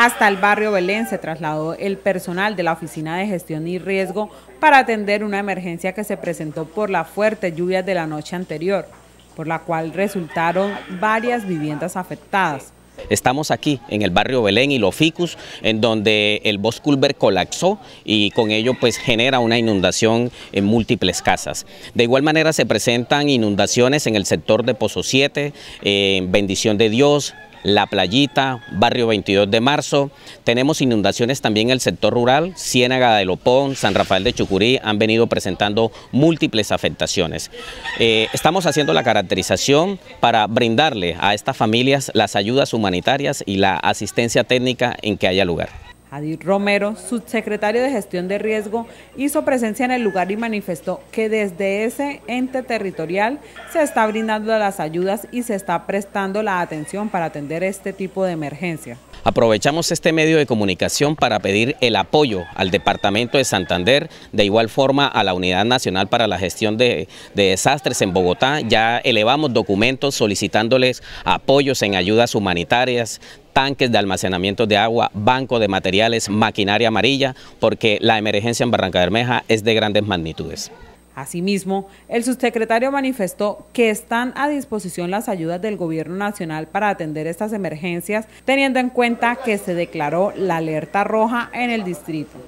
Hasta el barrio Belén se trasladó el personal de la Oficina de Gestión y Riesgo para atender una emergencia que se presentó por la fuerte lluvia de la noche anterior, por la cual resultaron varias viviendas afectadas. Estamos aquí en el barrio Belén y Loficus, en donde el bosque Bosculver colapsó y con ello pues genera una inundación en múltiples casas. De igual manera se presentan inundaciones en el sector de Pozo 7, en Bendición de Dios, la Playita, Barrio 22 de Marzo. Tenemos inundaciones también en el sector rural, Ciénaga de Lopón, San Rafael de Chucurí, han venido presentando múltiples afectaciones. Eh, estamos haciendo la caracterización para brindarle a estas familias las ayudas humanitarias y la asistencia técnica en que haya lugar. Jadir Romero, subsecretario de Gestión de Riesgo, hizo presencia en el lugar y manifestó que desde ese ente territorial se está brindando las ayudas y se está prestando la atención para atender este tipo de emergencia. Aprovechamos este medio de comunicación para pedir el apoyo al Departamento de Santander, de igual forma a la Unidad Nacional para la Gestión de, Desastres en Bogotá. Ya elevamos documentos solicitándoles apoyos en ayudas humanitarias, tanques de almacenamiento de agua, banco de materiales, maquinaria amarilla, porque la emergencia en Barranca Bermeja es de grandes magnitudes. Asimismo, el subsecretario manifestó que están a disposición las ayudas del Gobierno Nacional para atender estas emergencias, teniendo en cuenta que se declaró la alerta roja en el distrito.